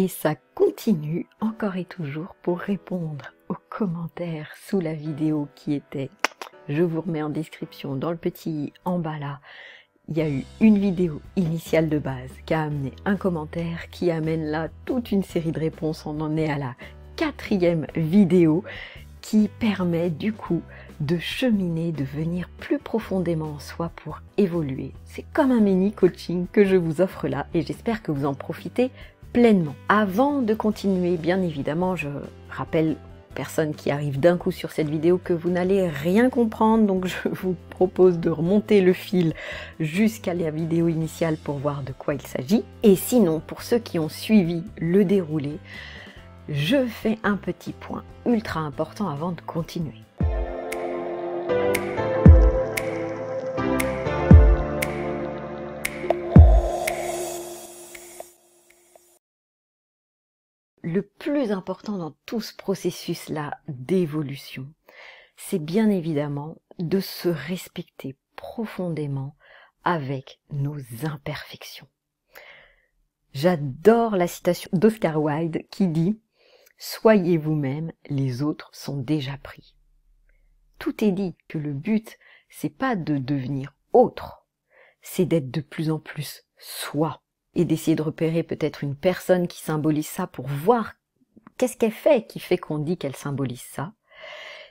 Et ça continue encore et toujours pour répondre aux commentaires sous la vidéo qui était, je vous remets en description dans le petit en bas là, il y a eu une vidéo initiale de base qui a amené un commentaire qui amène là toute une série de réponses. On en est à la quatrième vidéo qui permet du coup de cheminer, de venir plus profondément en soi pour évoluer. C'est comme un mini coaching que je vous offre là et j'espère que vous en profitez pleinement. Avant de continuer, bien évidemment, je rappelle aux personnes qui arrivent d'un coup sur cette vidéo que vous n'allez rien comprendre, donc je vous propose de remonter le fil jusqu'à la vidéo initiale pour voir de quoi il s'agit. Et sinon, pour ceux qui ont suivi le déroulé, je fais un petit point ultra important avant de continuer. important dans tout ce processus-là d'évolution, c'est bien évidemment de se respecter profondément avec nos imperfections. J'adore la citation d'Oscar Wilde qui dit Soyez vous-même, les autres sont déjà pris. Tout est dit que le but, c'est pas de devenir autre, c'est d'être de plus en plus soi et d'essayer de repérer peut-être une personne qui symbolise ça pour voir Qu'est-ce qu'elle fait qui fait qu'on dit qu'elle symbolise ça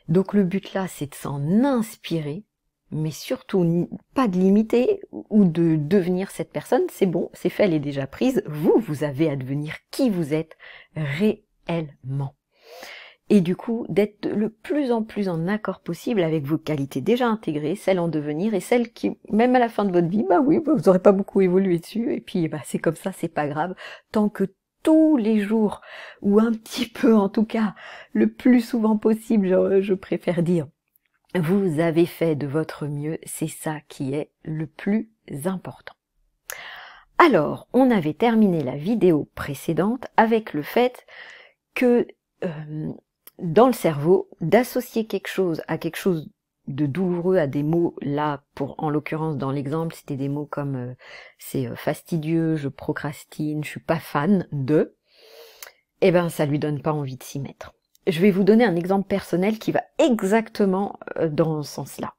Donc le but là, c'est de s'en inspirer, mais surtout pas de limiter ou de devenir cette personne. C'est bon, c'est fait, elle est déjà prise. Vous, vous avez à devenir qui vous êtes réellement. Et du coup, d'être le plus en plus en accord possible avec vos qualités déjà intégrées, celles en devenir et celles qui, même à la fin de votre vie, bah oui, bah, vous n'aurez pas beaucoup évolué dessus. Et puis, bah, c'est comme ça, c'est pas grave. Tant que tous les jours, ou un petit peu en tout cas, le plus souvent possible, je, préfère dire. Vous avez fait de votre mieux, c'est ça qui est le plus important. Alors, on avait terminé la vidéo précédente avec le fait que euh, dans le cerveau, d'associer quelque chose à quelque chose de douloureux à des mots là pour en l'occurrence dans l'exemple c'était des mots comme euh, c'est euh, fastidieux, je procrastine, je suis pas fan de eh ben ça lui donne pas envie de s'y mettre. Je vais vous donner un exemple personnel qui va exactement euh, dans ce sens-là.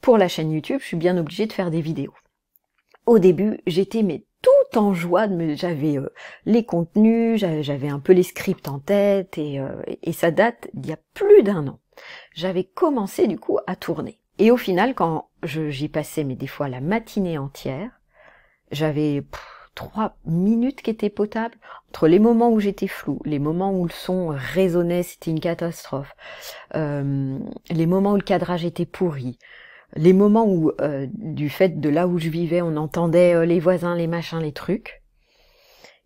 Pour la chaîne YouTube, je suis bien obligée de faire des vidéos. Au début, j'étais mais tout en joie, j'avais les contenus, j'avais un peu les scripts en tête et, et ça date d'il y a plus d'un an j'avais commencé du coup à tourner. Et au final, quand j'y passais, mais des fois la matinée entière, j'avais trois minutes qui étaient potables entre les moments où j'étais flou, les moments où le son résonnait, c'était une catastrophe, euh, les moments où le cadrage était pourri, les moments où euh, du fait de là où je vivais, on entendait euh, les voisins, les machins, les trucs.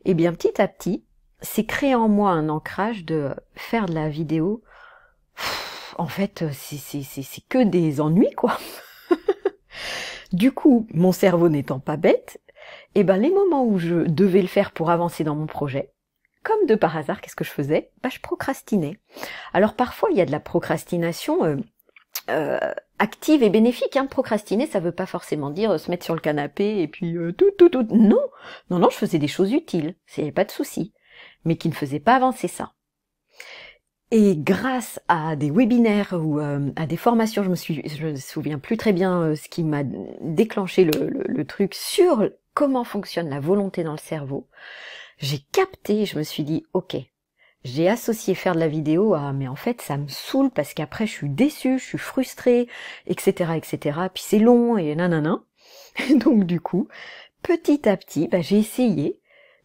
Et eh bien petit à petit, c'est créé en moi un ancrage de faire de la vidéo en fait, euh, c'est que des ennuis, quoi. du coup, mon cerveau n'étant pas bête, et eh ben les moments où je devais le faire pour avancer dans mon projet, comme de par hasard, qu'est-ce que je faisais ben, je procrastinais. Alors parfois, il y a de la procrastination. Euh, euh, active et bénéfique. Hein. Procrastiner, ça veut pas forcément dire se mettre sur le canapé et puis tout, tout, tout. Non, non, non, je faisais des choses utiles, n'y avait pas de souci, mais qui ne faisaient pas avancer ça. Et grâce à des webinaires ou euh, à des formations, je me suis, je me souviens plus très bien euh, ce qui m'a déclenché le, truc sur comment fonctionne la volonté dans le cerveau. J'ai capté, je me suis dit, ok, j'ai associé faire de la vidéo à, mais en fait, ça me saoule parce qu'après, je suis déçue, je suis frustrée, etc., etc. Puis c'est long et nanana. Donc du coup, petit à petit, bah, j'ai essayé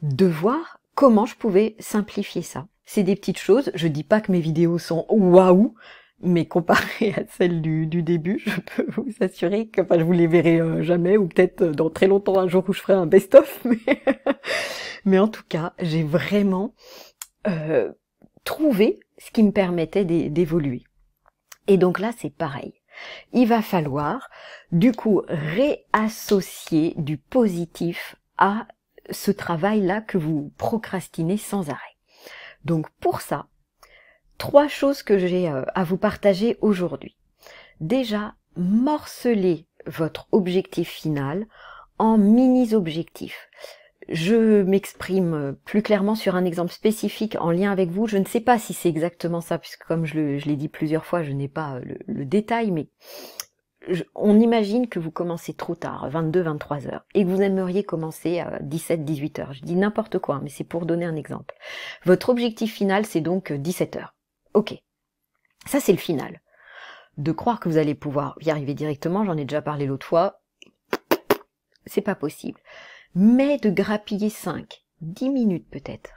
de voir comment je pouvais simplifier ça. C'est des petites choses. Je dis pas que mes vidéos sont waouh, mais comparées à celles du, début, je peux vous assurer que, enfin, je vous les verrai euh, jamais, ou peut-être euh, dans très longtemps un jour où je ferai un best-of, mais, mais en tout cas, j'ai vraiment euh, trouvé ce qui me permettait d'évoluer. Et donc là, c'est pareil. Il va falloir, du coup, réassocier du positif à ce travail-là que vous procrastinez sans arrêt. Donc pour ça, trois choses que j'ai euh, à vous partager aujourd'hui. Déjà, morcelez votre objectif final en mini-objectifs. Je m'exprime euh, plus clairement sur un exemple spécifique en lien avec vous. Je ne sais pas si c'est exactement ça, puisque comme je l'ai dit plusieurs fois, je n'ai pas euh, le, détail, mais on imagine que vous commencez trop tard, 22, 23 heures, et que vous aimeriez commencer à 17, 18 heures. Je dis n'importe quoi, mais c'est pour donner un exemple. Votre objectif final, c'est donc 17 euh, heures. Ok. Ça, c'est le final. De croire que vous allez pouvoir y arriver directement, j'en ai déjà parlé l'autre fois, c'est pas possible. Mais de grappiller 5, 10 minutes peut-être,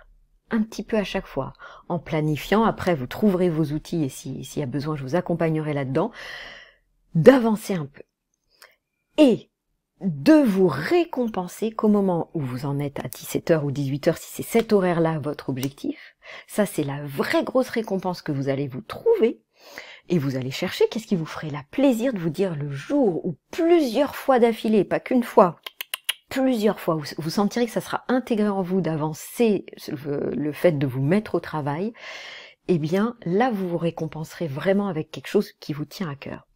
un petit peu à chaque fois, en planifiant, après vous trouverez vos outils et s'il y a besoin, je vous accompagnerai là-dedans d'avancer un peu et de vous récompenser qu'au moment où vous en êtes à 17h ou 18h, si c'est cet horaire-là votre objectif, ça c'est la vraie grosse récompense que vous allez vous trouver, et vous allez chercher qu'est-ce qui vous ferait la plaisir de vous dire le jour ou plusieurs fois d'affilée, pas qu'une fois, plusieurs fois, vous sentirez que ça sera intégré en vous d'avancer le fait de vous mettre au travail, et eh bien là vous vous récompenserez vraiment avec quelque chose qui vous tient à cœur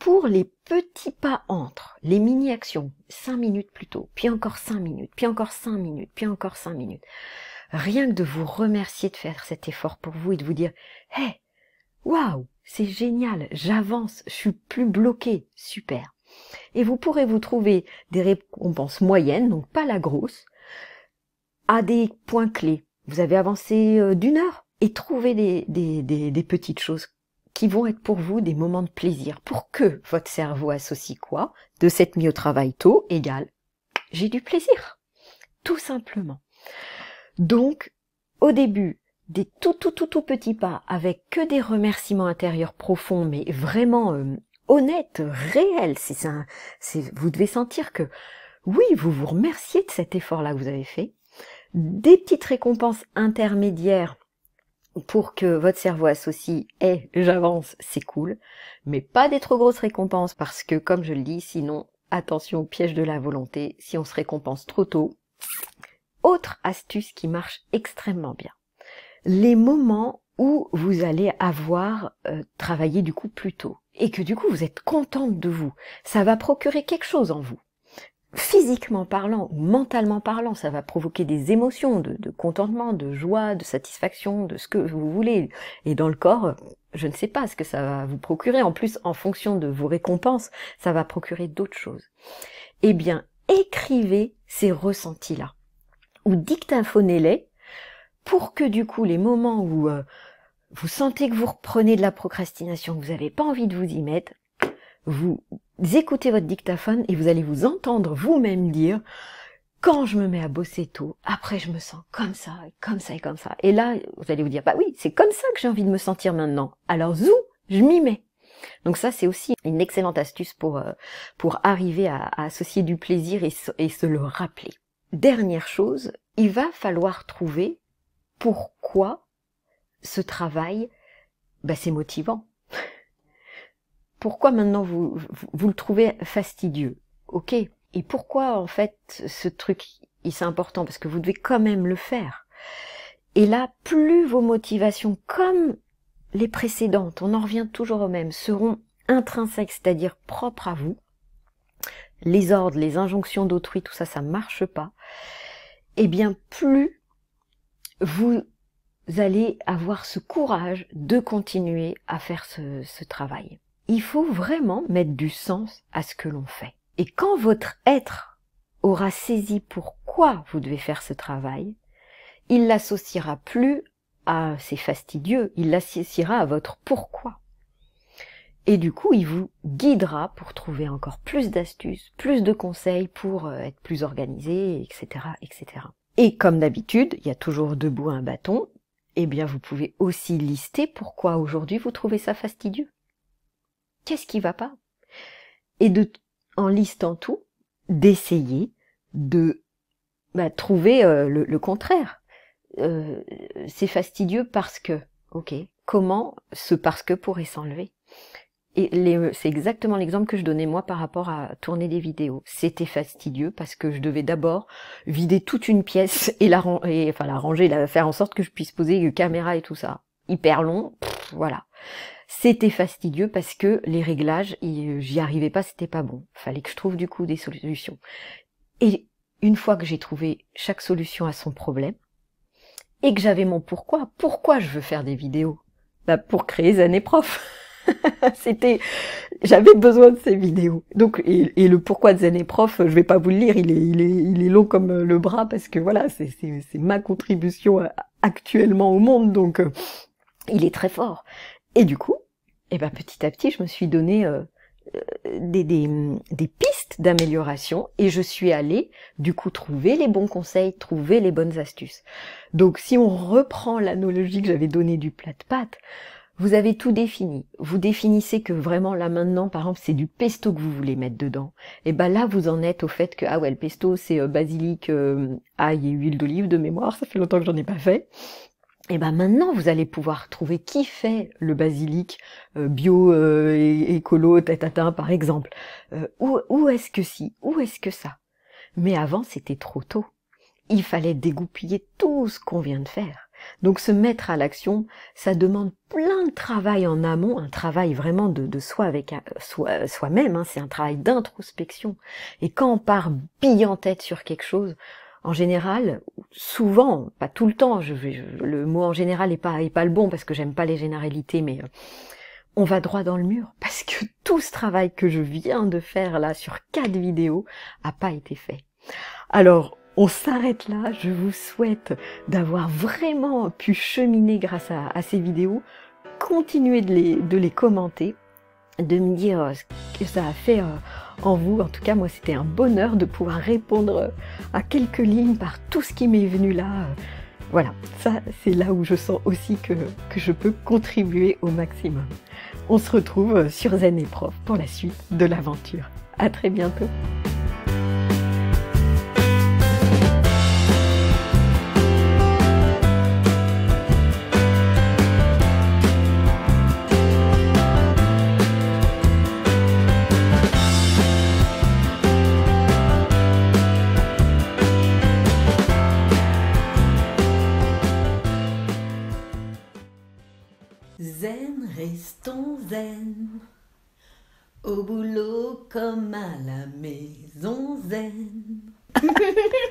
pour les petits pas entre, les mini-actions, cinq minutes plus tôt, puis encore cinq minutes, puis encore cinq minutes, puis encore cinq minutes. Rien que de vous remercier de faire cet effort pour vous et de vous dire Hé, waouh, c'est génial, j'avance, je suis plus bloqué, super. Et vous pourrez vous trouver des récompenses moyennes, donc pas la grosse, à des points clés. Vous avez avancé euh, d'une heure et trouver des, des petites choses qui vont être pour vous des moments de plaisir pour que votre cerveau associe quoi De cette mis au travail tôt égale j'ai du plaisir. Tout simplement. Donc, au début, des tout tout tout tout petits pas avec que des remerciements intérieurs profonds mais vraiment euh, honnêtes, réels. C'est ça c'est, vous devez sentir que oui, vous vous remerciez de cet effort-là que vous avez fait. Des petites récompenses intermédiaires pour que votre cerveau associe Eh, j'avance, c'est cool », mais pas des trop grosses récompenses, parce que comme je le dis, sinon, attention au piège de la volonté, si on se récompense trop tôt. Autre astuce qui marche extrêmement bien, les moments où vous allez avoir euh, travaillé du coup plus tôt, et que du coup vous êtes contente de vous, ça va procurer quelque chose en vous physiquement parlant ou mentalement parlant, ça va provoquer des émotions de, contentement, de joie, de satisfaction, de ce que vous voulez. Et dans le corps, je ne sais pas ce que ça va vous procurer. En plus, en fonction de vos récompenses, ça va procurer d'autres choses. Eh bien, écrivez ces ressentis-là ou dictaphonez-les pour que du coup les moments où euh, vous sentez que vous reprenez de la procrastination, que vous n'avez pas envie de vous y mettre, vous écoutez votre dictaphone et vous allez vous entendre vous-même dire quand je me mets à bosser tôt, après je me sens comme ça, comme ça et comme ça. Et là, vous allez vous dire, bah oui, c'est comme ça que j'ai envie de me sentir maintenant. Alors zou, je m'y mets. Donc ça, c'est aussi une excellente astuce pour, euh, pour arriver à, associer du plaisir et se, le rappeler. Dernière chose, il va falloir trouver pourquoi ce travail, bah, c'est motivant pourquoi maintenant vous, vous, le trouvez fastidieux Ok. Et pourquoi en fait ce truc, il c'est important parce que vous devez quand même le faire. Et là, plus vos motivations, comme les précédentes, on en revient toujours au même, seront intrinsèques, c'est-à-dire propres à vous, les ordres, les injonctions d'autrui, tout ça, ça marche pas, eh bien plus vous allez avoir ce courage de continuer à faire ce travail il faut vraiment mettre du sens à ce que l'on fait. Et quand votre être aura saisi pourquoi vous devez faire ce travail, il l'associera plus à ses fastidieux, il l'associera à votre pourquoi. Et du coup, il vous guidera pour trouver encore plus d'astuces, plus de conseils pour euh, être plus organisé, etc., etc. Et comme d'habitude, il y a toujours debout un bâton, eh bien vous pouvez aussi lister pourquoi aujourd'hui vous trouvez ça fastidieux. Qu'est-ce qui va pas Et de, en listant tout, d'essayer de bah, trouver euh, le, contraire. Euh, c'est fastidieux parce que, ok, comment ce parce que pourrait s'enlever et c'est exactement l'exemple que je donnais moi par rapport à tourner des vidéos. C'était fastidieux parce que je devais d'abord vider toute une pièce et la, et, enfin, la ranger, la, faire en sorte que je puisse poser une caméra et tout ça. Hyper long, voilà. C'était fastidieux parce que les réglages, j'y arrivais pas, c'était pas bon. Fallait que je trouve du coup des solutions. Et une fois que j'ai trouvé chaque solution à son problème, et que j'avais mon pourquoi, pourquoi je veux faire des vidéos bah Pour créer années Prof. c'était j'avais besoin de ces vidéos donc et, le pourquoi de années Prof je vais pas vous le lire il est il est long comme le bras parce que voilà c'est ma contribution euh, actuellement au monde donc euh, il est très fort et du coup, eh ben, petit à petit, je me suis donné euh, euh, des, des, pistes d'amélioration et je suis allée, du coup, trouver les bons conseils, trouver les bonnes astuces. Donc, si on reprend l'analogie que j'avais donnée du plat de pâte, vous avez tout défini. Vous définissez que vraiment là maintenant, par exemple, c'est du pesto que vous voulez mettre dedans. Et eh ben là, vous en êtes au fait que ah ouais, le pesto c'est euh, basilic, ail et huile d'olive de mémoire. Ça fait longtemps que j'en ai pas fait et eh ben maintenant vous allez pouvoir trouver qui fait le basilic euh, bio tête euh, écolo tête par exemple euh, où, où est-ce que si où est-ce que ça mais avant c'était trop tôt il fallait dégoupiller tout ce qu'on vient de faire donc se mettre à l'action ça demande plein de travail en amont un travail vraiment de, de soi avec soi même hein, c'est un travail d'introspection et quand on part bille en tête sur quelque chose en général, souvent, pas tout le temps, je, le mot en général est pas, le bon parce que j'aime pas les généralités, mais euh, on va droit dans le mur parce que tout ce travail que je viens de faire là sur quatre vidéos a pas été fait. Alors, on s'arrête là. Je vous souhaite d'avoir vraiment pu cheminer grâce à, ces vidéos. Continuez de les, commenter, de me dire euh, ce que ça a fait. Euh, en vous. En tout cas, moi, c'était un bonheur de pouvoir répondre à quelques lignes par tout ce qui m'est venu là. Voilà, ça, c'est là où je sens aussi que, que je peux contribuer au maximum. On se retrouve sur Zen et Prof pour la suite de l'aventure. À très bientôt. comme à la maison zen.